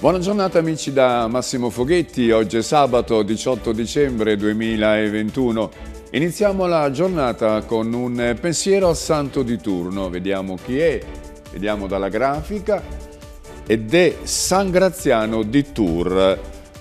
Buona giornata amici da Massimo Foghetti, oggi è sabato 18 dicembre 2021. Iniziamo la giornata con un pensiero al santo di turno, vediamo chi è, vediamo dalla grafica, ed è San Graziano di Tours.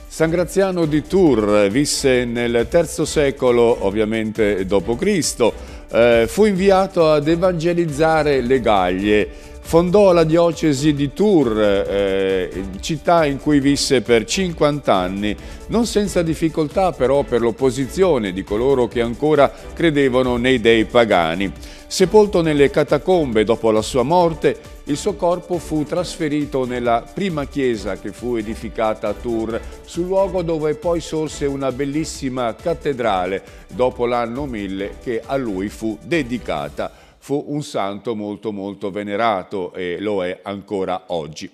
San Graziano di Tours visse nel III secolo, ovviamente d.C., eh, fu inviato ad evangelizzare le Gaglie, Fondò la diocesi di Tours, eh, città in cui visse per 50 anni, non senza difficoltà però per l'opposizione di coloro che ancora credevano nei dei pagani. Sepolto nelle catacombe dopo la sua morte, il suo corpo fu trasferito nella prima chiesa che fu edificata a Tours, sul luogo dove poi sorse una bellissima cattedrale dopo l'anno 1000 che a lui fu dedicata fu un santo molto molto venerato e lo è ancora oggi.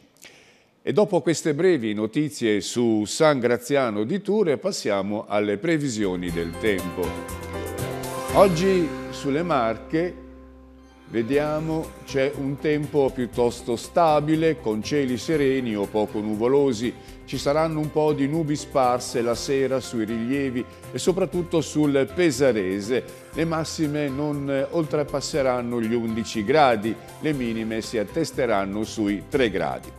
E dopo queste brevi notizie su San Graziano di Ture passiamo alle previsioni del tempo. Oggi sulle Marche vediamo c'è un tempo piuttosto stabile con cieli sereni o poco nuvolosi ci saranno un po' di nubi sparse la sera sui rilievi e soprattutto sul Pesarese. Le massime non eh, oltrepasseranno gli 11 gradi, le minime si attesteranno sui 3 gradi.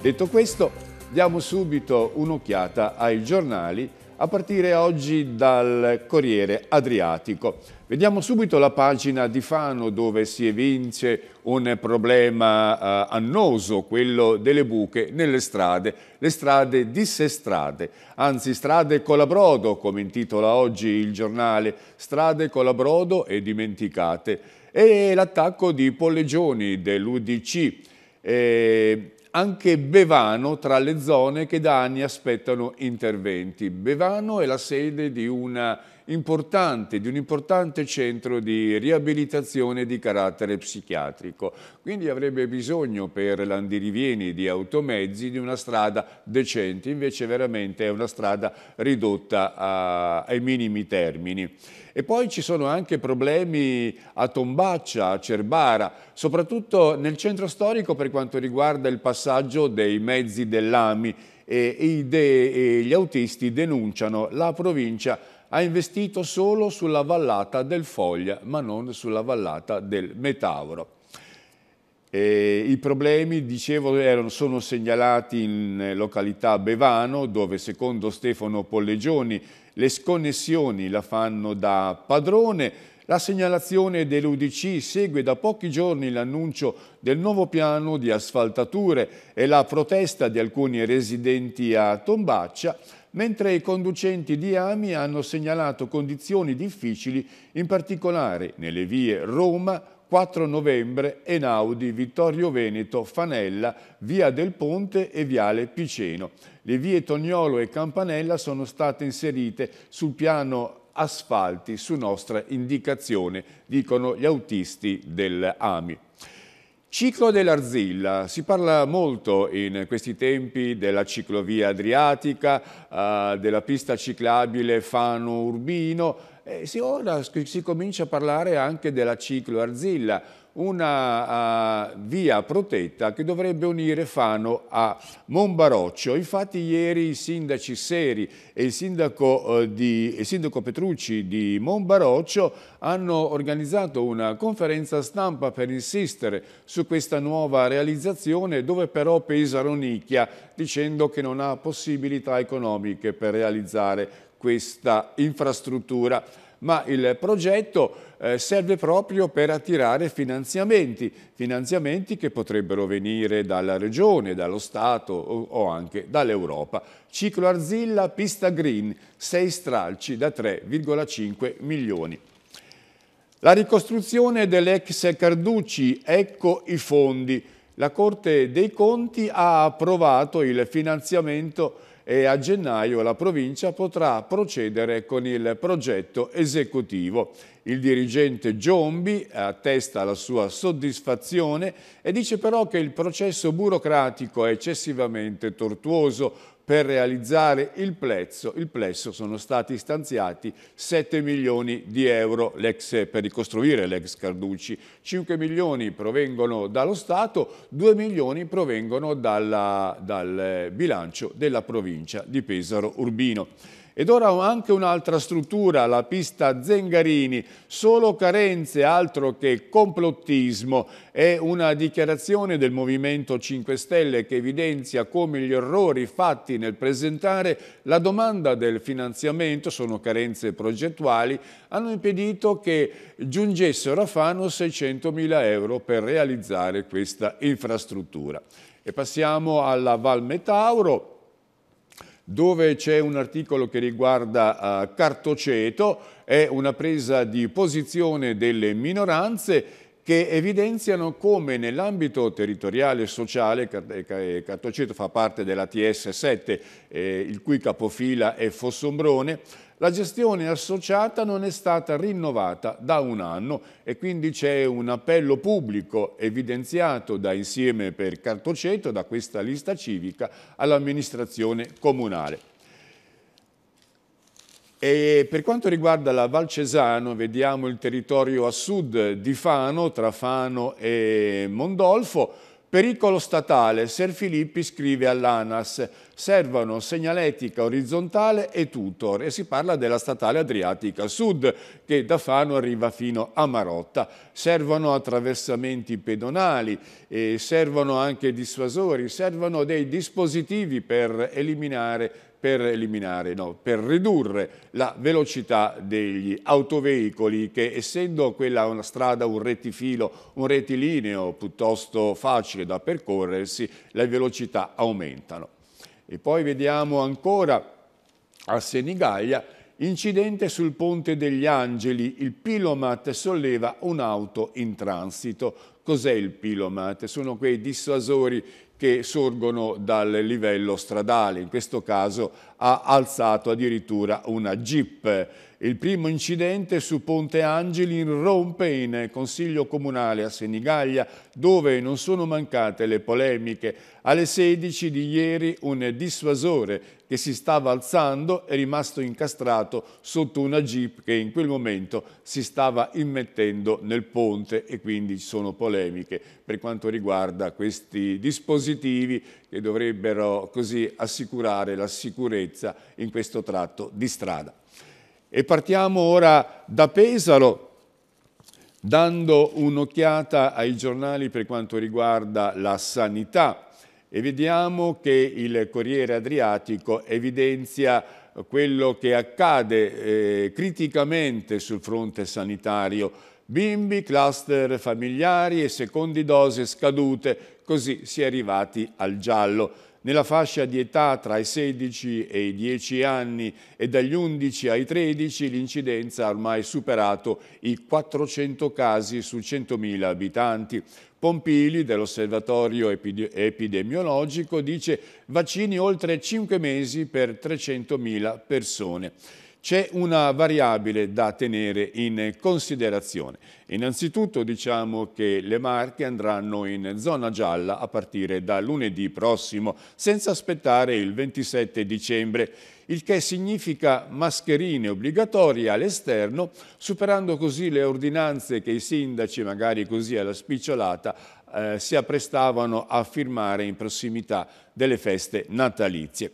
Detto questo, diamo subito un'occhiata ai giornali a partire oggi dal Corriere Adriatico. Vediamo subito la pagina di Fano dove si evince un problema eh, annoso, quello delle buche nelle strade, le strade dissestrate, anzi strade colabrodo, come intitola oggi il giornale, strade colabrodo e dimenticate, e l'attacco di Pollegioni dell'Udc. Eh, anche Bevano tra le zone che da anni aspettano interventi. Bevano è la sede di una importante, di un importante centro di riabilitazione di carattere psichiatrico. Quindi avrebbe bisogno per l'andirivieni di automezzi di una strada decente, invece veramente è una strada ridotta a, ai minimi termini. E poi ci sono anche problemi a Tombaccia, a Cerbara, soprattutto nel centro storico per quanto riguarda il passaggio dei mezzi dell'AMI e, e gli autisti denunciano la provincia ha investito solo sulla vallata del Foglia, ma non sulla vallata del Metauro. E I problemi, dicevo, erano, sono segnalati in eh, località Bevano, dove secondo Stefano Pollegioni le sconnessioni la fanno da padrone. La segnalazione dell'Udc segue da pochi giorni l'annuncio del nuovo piano di asfaltature e la protesta di alcuni residenti a Tombaccia mentre i conducenti di AMI hanno segnalato condizioni difficili, in particolare nelle vie Roma, 4 novembre, Enaudi, Vittorio Veneto, Fanella, Via del Ponte e Viale Piceno. Le vie Tognolo e Campanella sono state inserite sul piano asfalti su nostra indicazione, dicono gli autisti dell'AMI. Ciclo dell'Arzilla, si parla molto in questi tempi della ciclovia adriatica, eh, della pista ciclabile Fano-Urbino, e ora si comincia a parlare anche della ciclo Arzilla, una uh, via protetta che dovrebbe unire Fano a Monbaroccio. Infatti ieri i sindaci Seri e il sindaco, uh, di, il sindaco Petrucci di Monbaroccio hanno organizzato una conferenza stampa per insistere su questa nuova realizzazione dove però Pesaro nicchia dicendo che non ha possibilità economiche per realizzare questa infrastruttura ma il progetto eh, serve proprio per attirare finanziamenti, finanziamenti che potrebbero venire dalla Regione, dallo Stato o anche dall'Europa. Ciclo Arzilla, pista green, 6 stralci da 3,5 milioni. La ricostruzione dell'ex Carducci, ecco i fondi. La Corte dei Conti ha approvato il finanziamento e a gennaio la provincia potrà procedere con il progetto esecutivo. Il dirigente Giombi attesta la sua soddisfazione e dice però che il processo burocratico è eccessivamente tortuoso. Per realizzare il plezzo, il plesso sono stati stanziati 7 milioni di euro per ricostruire l'ex Carducci, 5 milioni provengono dallo Stato, 2 milioni provengono dalla, dal bilancio della provincia di Pesaro Urbino. Ed ora ho anche un'altra struttura, la pista Zengarini, solo carenze, altro che complottismo. È una dichiarazione del Movimento 5 Stelle che evidenzia come gli errori fatti nel presentare la domanda del finanziamento, sono carenze progettuali, hanno impedito che giungessero a Fano 600.000 euro per realizzare questa infrastruttura. E passiamo alla Val Metauro, dove c'è un articolo che riguarda uh, Cartoceto, è una presa di posizione delle minoranze che evidenziano come nell'ambito territoriale e sociale, eh, eh, Cartoceto fa parte della TS7, eh, il cui capofila è Fossombrone, la gestione associata non è stata rinnovata da un anno e quindi c'è un appello pubblico evidenziato da Insieme per Cartoceto, da questa lista civica, all'amministrazione comunale. E per quanto riguarda la Val Cesano, vediamo il territorio a sud di Fano, tra Fano e Mondolfo, Pericolo statale, Ser Filippi scrive all'ANAS, servono segnaletica orizzontale e tutor e si parla della statale Adriatica Sud che da Fano arriva fino a Marotta. Servono attraversamenti pedonali, servono anche dissuasori, servono dei dispositivi per eliminare per eliminare, no, per ridurre la velocità degli autoveicoli che essendo quella una strada, un rettifilo, un rettilineo piuttosto facile da percorrersi, le velocità aumentano. E poi vediamo ancora a Senigallia Incidente sul ponte degli Angeli, il Pilomat solleva un'auto in transito. Cos'è il Pilomat? Sono quei dissuasori che sorgono dal livello stradale, in questo caso ha alzato addirittura una jeep. Il primo incidente su Ponte Angeli irrompe in Consiglio Comunale a Senigallia, dove non sono mancate le polemiche. Alle 16 di ieri un dissuasore che si stava alzando è rimasto incastrato sotto una jeep che in quel momento si stava immettendo nel ponte e quindi ci sono polemiche per quanto riguarda questi dispositivi che dovrebbero così assicurare la sicurezza in questo tratto di strada. E partiamo ora da Pesaro, dando un'occhiata ai giornali per quanto riguarda la sanità e vediamo che il Corriere Adriatico evidenzia quello che accade eh, criticamente sul fronte sanitario bimbi, cluster familiari e secondi dose scadute, così si è arrivati al giallo. Nella fascia di età tra i 16 e i 10 anni e dagli 11 ai 13 l'incidenza ha ormai superato i 400 casi su 100.000 abitanti. Pompili dell'Osservatorio Epidemiologico dice vaccini oltre 5 mesi per 300.000 persone c'è una variabile da tenere in considerazione. Innanzitutto diciamo che le Marche andranno in zona gialla a partire da lunedì prossimo, senza aspettare il 27 dicembre, il che significa mascherine obbligatorie all'esterno, superando così le ordinanze che i sindaci, magari così alla spicciolata, eh, si apprestavano a firmare in prossimità delle feste natalizie.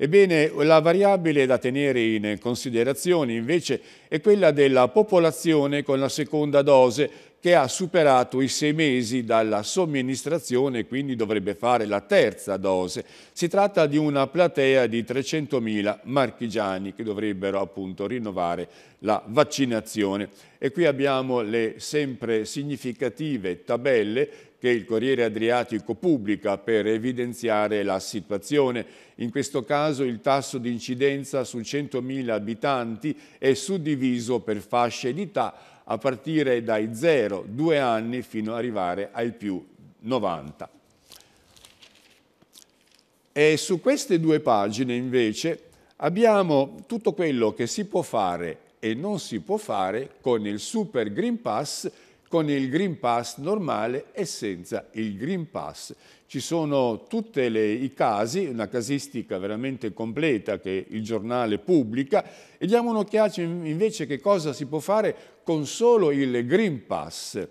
Ebbene, la variabile da tenere in considerazione invece è quella della popolazione con la seconda dose che ha superato i sei mesi dalla somministrazione e quindi dovrebbe fare la terza dose. Si tratta di una platea di 300.000 marchigiani che dovrebbero appunto rinnovare la vaccinazione. E qui abbiamo le sempre significative tabelle che il Corriere Adriatico pubblica per evidenziare la situazione. In questo caso il tasso di incidenza su 100.000 abitanti è suddiviso per fasce d'età a partire dai 0, 2 anni fino ad arrivare ai più 90. E su queste due pagine invece abbiamo tutto quello che si può fare e non si può fare con il Super Green Pass con il Green Pass normale e senza il Green Pass. Ci sono tutti i casi, una casistica veramente completa che il giornale pubblica e diamo un'occhiata invece che cosa si può fare con solo il Green Pass,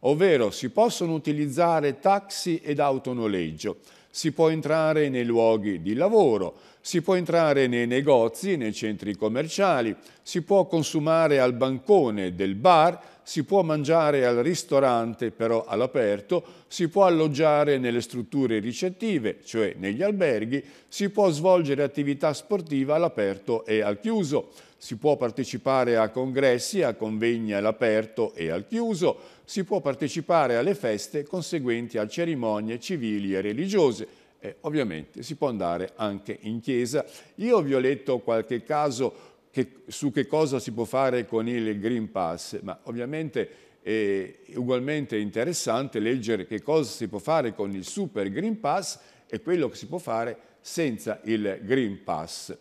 ovvero si possono utilizzare taxi ed autonoleggio, si può entrare nei luoghi di lavoro, si può entrare nei negozi, nei centri commerciali, si può consumare al bancone del bar, si può mangiare al ristorante però all'aperto, si può alloggiare nelle strutture ricettive, cioè negli alberghi, si può svolgere attività sportiva all'aperto e al chiuso, si può partecipare a congressi, a convegni all'aperto e al chiuso, si può partecipare alle feste conseguenti a cerimonie civili e religiose, e ovviamente si può andare anche in chiesa. Io vi ho letto qualche caso che, su che cosa si può fare con il Green Pass, ma ovviamente è ugualmente interessante leggere che cosa si può fare con il Super Green Pass e quello che si può fare senza il Green Pass.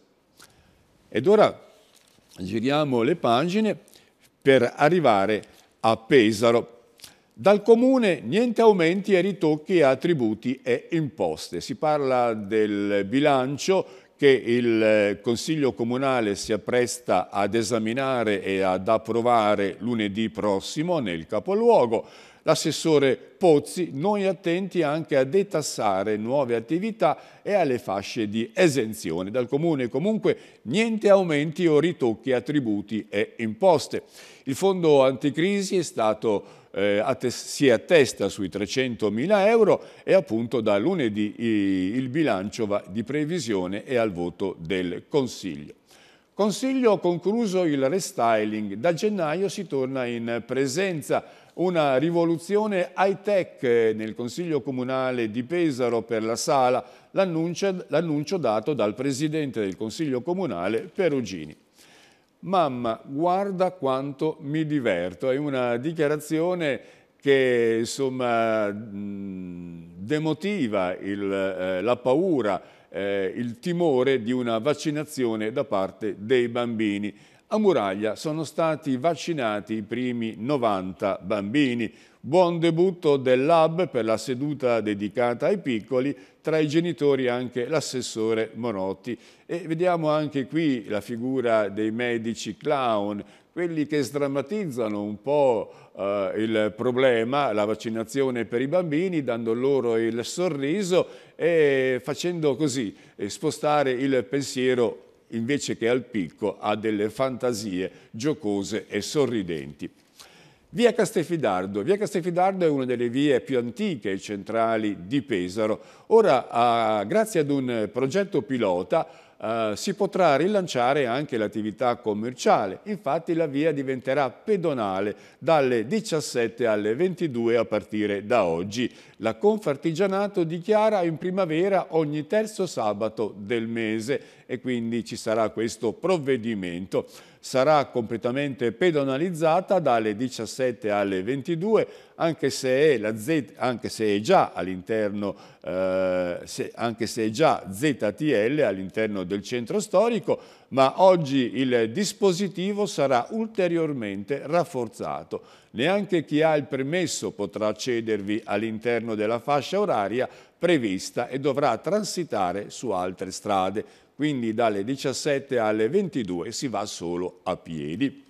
Ed ora giriamo le pagine per arrivare a Pesaro. Dal comune niente aumenti e ritocchi a tributi e imposte. Si parla del bilancio che il eh, Consiglio Comunale si appresta ad esaminare e ad approvare lunedì prossimo nel capoluogo. L'assessore Pozzi, noi attenti anche a detassare nuove attività e alle fasce di esenzione dal Comune. Comunque niente aumenti o ritocchi a tributi e imposte. Il fondo anticrisi è stato eh, si attesta sui 300.000 euro e appunto da lunedì il bilancio va di previsione e al voto del Consiglio. Consiglio concluso il restyling, da gennaio si torna in presenza una rivoluzione high-tech eh, nel Consiglio Comunale di Pesaro per la Sala, l'annuncio dato dal Presidente del Consiglio Comunale Perugini. Mamma, guarda quanto mi diverto. È una dichiarazione che insomma demotiva il, eh, la paura, eh, il timore di una vaccinazione da parte dei bambini. A Muraglia sono stati vaccinati i primi 90 bambini. Buon debutto del Lab per la seduta dedicata ai piccoli, tra i genitori anche l'assessore Monotti. E vediamo anche qui la figura dei medici clown, quelli che sdrammatizzano un po' eh, il problema, la vaccinazione per i bambini, dando loro il sorriso e facendo così, eh, spostare il pensiero invece che al picco a delle fantasie giocose e sorridenti. Via Castelfidardo. Via Castelfidardo è una delle vie più antiche e centrali di Pesaro. Ora, grazie ad un progetto pilota, eh, si potrà rilanciare anche l'attività commerciale. Infatti la via diventerà pedonale dalle 17 alle 22 a partire da oggi. La Confartigianato dichiara in primavera ogni terzo sabato del mese e quindi ci sarà questo provvedimento sarà completamente pedonalizzata dalle 17 alle 22, anche se è, la Z, anche se è già all'interno eh, anche se ZTL all'interno del centro storico, ma oggi il dispositivo sarà ulteriormente rafforzato. Neanche chi ha il permesso potrà accedervi all'interno della fascia oraria prevista e dovrà transitare su altre strade quindi dalle 17 alle 22 si va solo a piedi.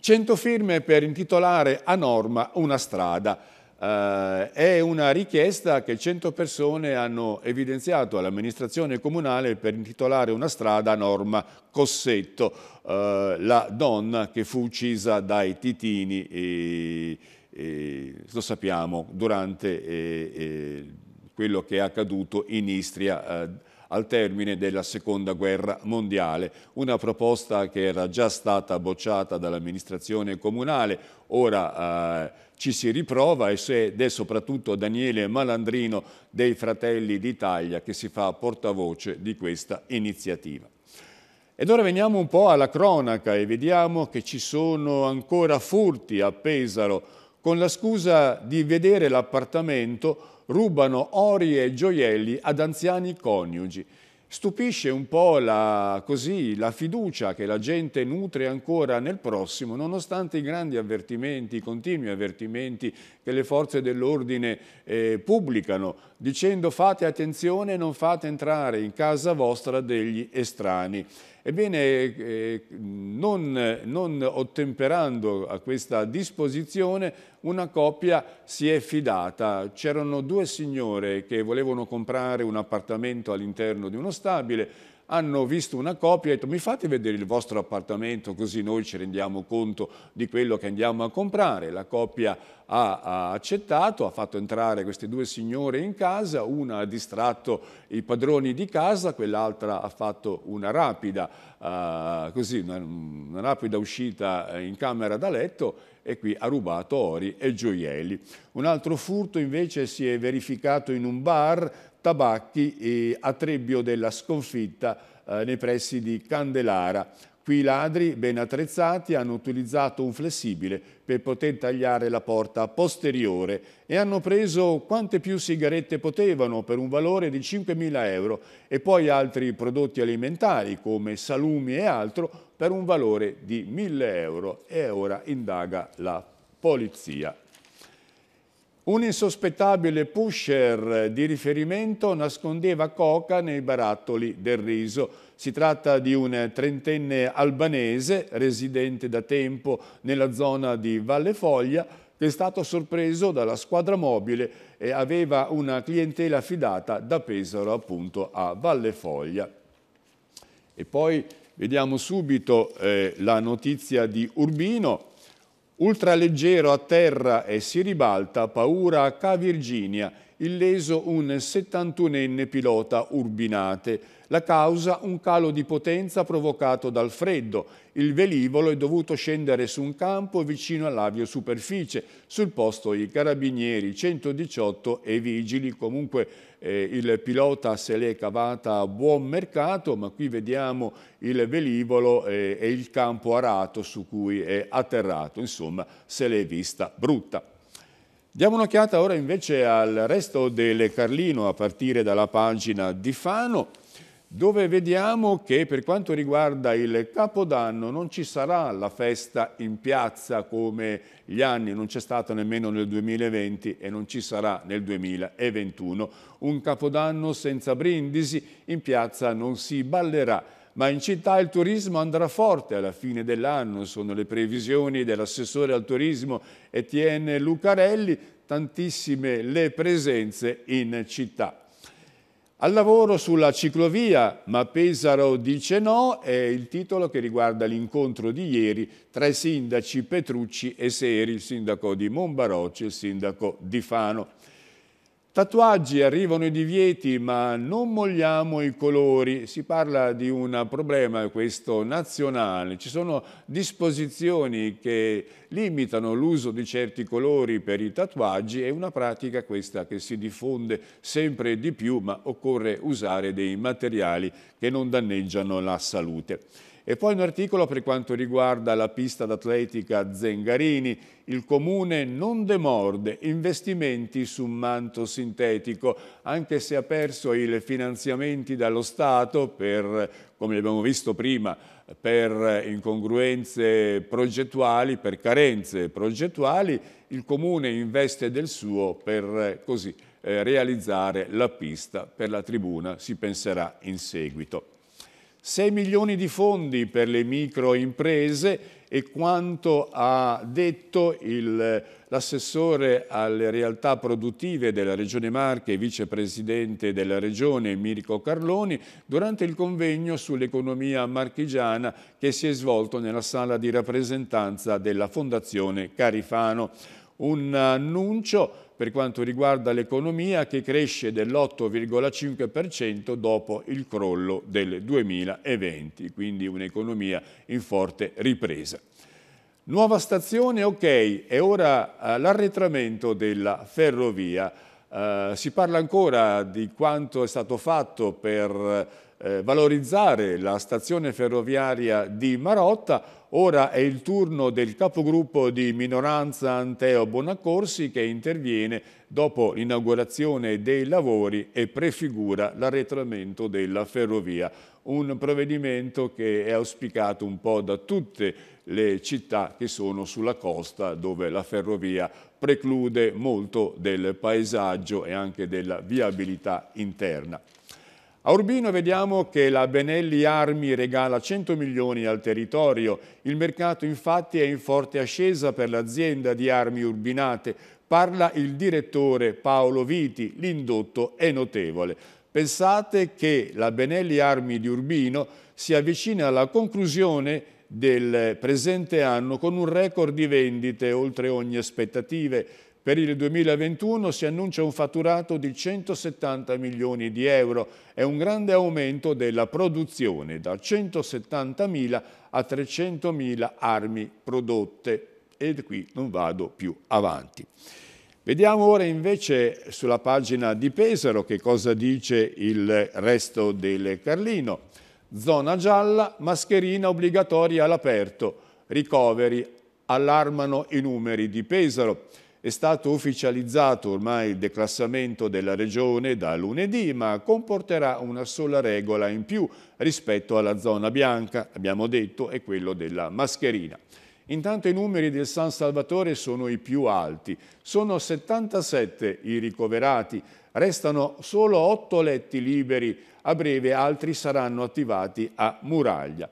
100 firme per intitolare a norma una strada. Uh, è una richiesta che 100 persone hanno evidenziato all'amministrazione comunale per intitolare una strada a norma Cossetto, uh, la donna che fu uccisa dai titini, e, e, lo sappiamo, durante e, eh, quello che è accaduto in Istria. Uh, al termine della Seconda Guerra Mondiale, una proposta che era già stata bocciata dall'amministrazione comunale, ora eh, ci si riprova ed è soprattutto Daniele Malandrino dei Fratelli d'Italia che si fa portavoce di questa iniziativa. Ed ora veniamo un po' alla cronaca e vediamo che ci sono ancora furti a Pesaro con la scusa di vedere l'appartamento rubano ori e gioielli ad anziani coniugi. Stupisce un po' la, così, la fiducia che la gente nutre ancora nel prossimo, nonostante i grandi avvertimenti, i continui avvertimenti che le forze dell'ordine eh, pubblicano dicendo fate attenzione e non fate entrare in casa vostra degli estranei. Ebbene, eh, non, non, ottemperando a questa disposizione, una coppia si è fidata. C'erano due signore che volevano comprare un appartamento all'interno di uno stabile, hanno visto una copia e detto mi fate vedere il vostro appartamento così noi ci rendiamo conto di quello che andiamo a comprare. La coppia ha, ha accettato, ha fatto entrare queste due signore in casa, una ha distratto i padroni di casa, quell'altra ha fatto una rapida, uh, così, una, una rapida uscita eh, in camera da letto e qui ha rubato ori e gioielli. Un altro furto invece si è verificato in un bar Tabacchi a Trebbio della sconfitta eh, nei pressi di Candelara. Qui i ladri, ben attrezzati, hanno utilizzato un flessibile per poter tagliare la porta posteriore e hanno preso quante più sigarette potevano per un valore di 5.000 euro e poi altri prodotti alimentari come salumi e altro per un valore di 1.000 euro. E ora indaga la polizia. Un insospettabile pusher di riferimento nascondeva coca nei barattoli del riso. Si tratta di un trentenne albanese, residente da tempo nella zona di Valle Foglia, che è stato sorpreso dalla squadra mobile e aveva una clientela affidata da Pesaro appunto a Valle Foglia. E poi vediamo subito eh, la notizia di Urbino, Ultraleggero a terra e si ribalta, paura a ca Virginia, illeso un 71enne pilota Urbinate. La causa un calo di potenza provocato dal freddo. Il velivolo è dovuto scendere su un campo vicino all'avio superficie. Sul posto i carabinieri 118 e vigili. Comunque eh, il pilota se l'è cavata a buon mercato, ma qui vediamo il velivolo eh, e il campo arato su cui è atterrato. Insomma, se l'è vista brutta. Diamo un'occhiata ora invece al resto del Carlino a partire dalla pagina di Fano dove vediamo che per quanto riguarda il Capodanno non ci sarà la festa in piazza come gli anni, non c'è stata nemmeno nel 2020 e non ci sarà nel 2021. Un Capodanno senza brindisi, in piazza non si ballerà ma in città il turismo andrà forte alla fine dell'anno, sono le previsioni dell'assessore al turismo Etienne Lucarelli, tantissime le presenze in città. Al lavoro sulla ciclovia, ma Pesaro dice no, è il titolo che riguarda l'incontro di ieri tra i sindaci Petrucci e Seri, il sindaco di Monbarocci e il sindaco di Fano. Tatuaggi, arrivano i divieti, ma non mogliamo i colori. Si parla di un problema, questo, nazionale. Ci sono disposizioni che limitano l'uso di certi colori per i tatuaggi. È una pratica questa che si diffonde sempre di più, ma occorre usare dei materiali che non danneggiano la salute. E poi un articolo per quanto riguarda la pista d'atletica Zengarini, il comune non demorde investimenti su manto sintetico, anche se ha perso i finanziamenti dallo Stato per, come abbiamo visto prima, per incongruenze progettuali, per carenze progettuali, il comune investe del suo per così, eh, realizzare la pista per la tribuna, si penserà in seguito. 6 milioni di fondi per le microimprese e quanto ha detto l'assessore alle realtà produttive della Regione Marche e vicepresidente della Regione Mirko Carloni durante il convegno sull'economia marchigiana che si è svolto nella sala di rappresentanza della Fondazione Carifano. Un annuncio per quanto riguarda l'economia che cresce dell'8,5% dopo il crollo del 2020, quindi un'economia in forte ripresa. Nuova stazione, ok, è ora eh, l'arretramento della ferrovia. Eh, si parla ancora di quanto è stato fatto per eh, valorizzare la stazione ferroviaria di Marotta. Ora è il turno del capogruppo di minoranza Anteo Bonaccorsi che interviene dopo l'inaugurazione dei lavori e prefigura l'arretramento della ferrovia. Un provvedimento che è auspicato un po' da tutte le città che sono sulla costa dove la ferrovia preclude molto del paesaggio e anche della viabilità interna. A Urbino vediamo che la Benelli Armi regala 100 milioni al territorio. Il mercato infatti è in forte ascesa per l'azienda di armi urbinate. Parla il direttore Paolo Viti, l'indotto è notevole. Pensate che la Benelli Armi di Urbino si avvicina alla conclusione del presente anno con un record di vendite oltre ogni aspettative per il 2021 si annuncia un fatturato di 170 milioni di euro È un grande aumento della produzione da 170.000 a 300.000 armi prodotte. Ed qui non vado più avanti. Vediamo ora invece sulla pagina di Pesaro che cosa dice il resto del Carlino. Zona gialla, mascherina obbligatoria all'aperto, ricoveri, allarmano i numeri di Pesaro. È stato ufficializzato ormai il declassamento della regione da lunedì, ma comporterà una sola regola in più rispetto alla zona bianca, abbiamo detto, e quello della mascherina. Intanto i numeri del San Salvatore sono i più alti. Sono 77 i ricoverati, restano solo 8 letti liberi, a breve altri saranno attivati a Muraglia.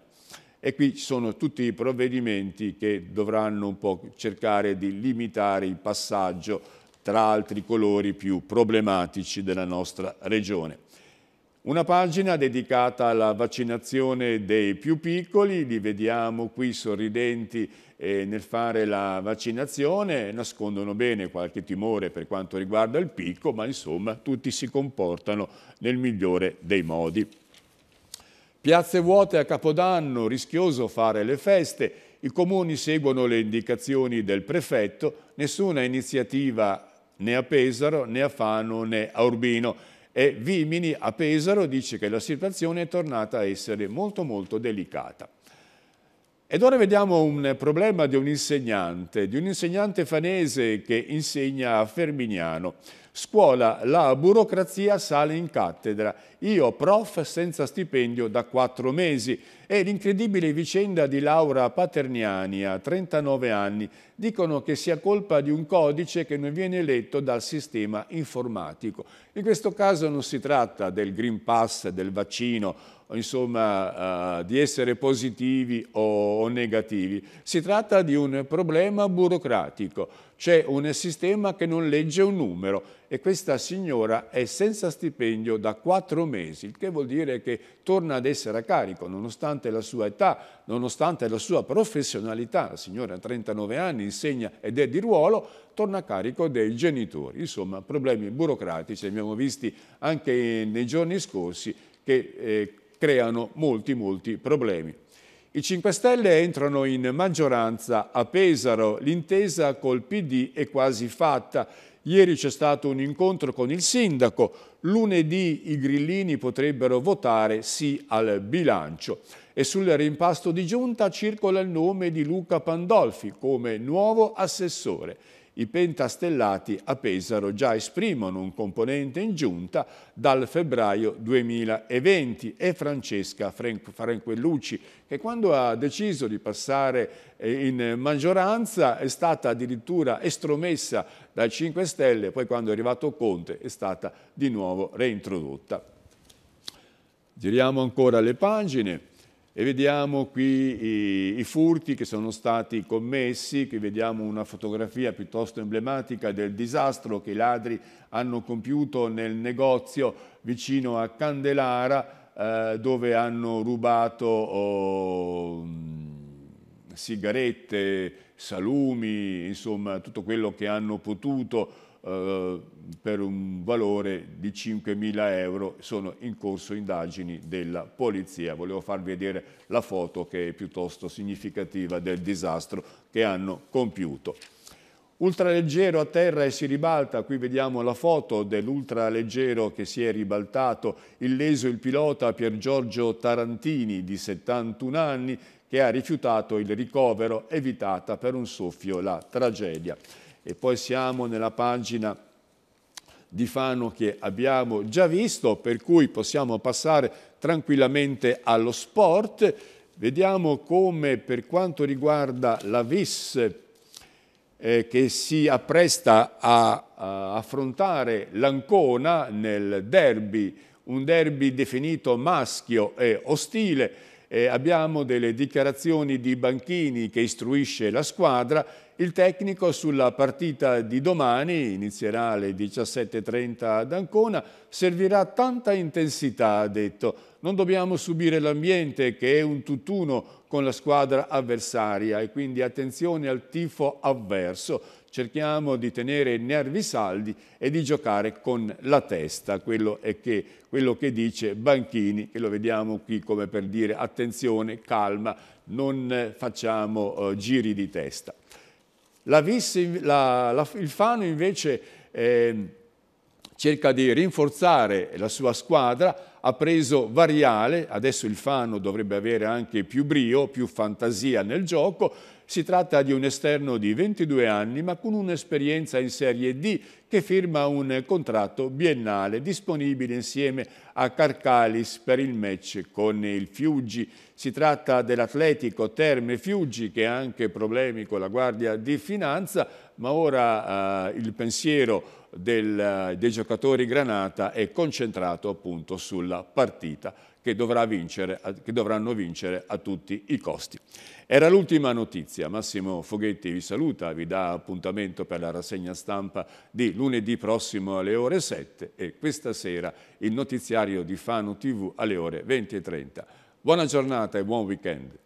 E qui ci sono tutti i provvedimenti che dovranno un po' cercare di limitare il passaggio tra altri colori più problematici della nostra regione. Una pagina dedicata alla vaccinazione dei più piccoli, li vediamo qui sorridenti eh, nel fare la vaccinazione, nascondono bene qualche timore per quanto riguarda il picco, ma insomma tutti si comportano nel migliore dei modi. Piazze vuote a Capodanno, rischioso fare le feste, i comuni seguono le indicazioni del prefetto, nessuna iniziativa né a Pesaro, né a Fano, né a Urbino. E Vimini a Pesaro dice che la situazione è tornata a essere molto molto delicata. Ed ora vediamo un problema di un insegnante, di un insegnante fanese che insegna a Fermignano. Scuola, la burocrazia sale in cattedra. Io prof senza stipendio da quattro mesi. E l'incredibile vicenda di Laura Paterniani, a 39 anni, dicono che sia colpa di un codice che non viene letto dal sistema informatico. In questo caso non si tratta del Green Pass, del vaccino, insomma, eh, di essere positivi o, o negativi. Si tratta di un problema burocratico c'è un sistema che non legge un numero e questa signora è senza stipendio da quattro mesi, il che vuol dire che torna ad essere a carico nonostante la sua età, nonostante la sua professionalità. La signora ha 39 anni, insegna ed è di ruolo, torna a carico dei genitori. Insomma, problemi burocratici, li abbiamo visti anche nei giorni scorsi, che eh, creano molti, molti problemi. I 5 Stelle entrano in maggioranza a Pesaro, l'intesa col PD è quasi fatta. Ieri c'è stato un incontro con il sindaco, lunedì i grillini potrebbero votare sì al bilancio. E sul rimpasto di giunta circola il nome di Luca Pandolfi come nuovo assessore. I pentastellati a Pesaro già esprimono un componente in giunta dal febbraio 2020 e Francesca Franquellucci che quando ha deciso di passare eh, in maggioranza è stata addirittura estromessa dai 5 Stelle, poi quando è arrivato Conte è stata di nuovo reintrodotta. Giriamo ancora le pagine. E vediamo qui i, i, furti che sono stati commessi, qui vediamo una fotografia piuttosto emblematica del disastro che i ladri hanno compiuto nel negozio vicino a Candelara eh, dove hanno rubato oh, sigarette, salumi, insomma tutto quello che hanno potuto eh, per un valore di 5.000 euro. Sono in corso indagini della polizia. Volevo farvi vedere la foto che è piuttosto significativa del disastro che hanno compiuto. Ultraleggero a terra e si ribalta, qui vediamo la foto dell'ultraleggero che si è ribaltato, illeso il pilota Pier Giorgio Tarantini di 71 anni che ha rifiutato il ricovero, evitata per un soffio la tragedia e poi siamo nella pagina di Fano che abbiamo già visto, per cui possiamo passare tranquillamente allo sport. Vediamo come per quanto riguarda la VIS eh, che si appresta a, a affrontare l'Ancona nel derby, un derby definito maschio e ostile, eh, abbiamo delle dichiarazioni di Banchini che istruisce la squadra, il tecnico sulla partita di domani, inizierà alle 17.30 ad Ancona, servirà tanta intensità, ha detto. Non dobbiamo subire l'ambiente che è un tutt'uno con la squadra avversaria e quindi attenzione al tifo avverso cerchiamo di tenere i nervi saldi e di giocare con la testa, quello, è che, quello che dice Banchini, che lo vediamo qui come per dire attenzione, calma, non facciamo eh, giri di testa. La vis, la, la, il Fano invece eh, cerca di rinforzare la sua squadra, ha preso Variale, adesso il Fano dovrebbe avere anche più brio, più fantasia nel gioco, si tratta di un esterno di 22 anni ma con un'esperienza in Serie D che firma un contratto biennale disponibile insieme a Carcalis per il match con il Fiuggi. Si tratta dell'atletico Terme Fiuggi che ha anche problemi con la Guardia di Finanza ma ora eh, il pensiero del, eh, dei giocatori Granata è concentrato appunto sulla partita che, dovrà vincere, che dovranno vincere a tutti i costi. Era l'ultima notizia, Massimo Foghetti vi saluta, vi dà appuntamento per la rassegna stampa di lunedì prossimo alle ore 7 e questa sera il notiziario di Fano TV alle ore 20.30. Buona giornata e buon weekend.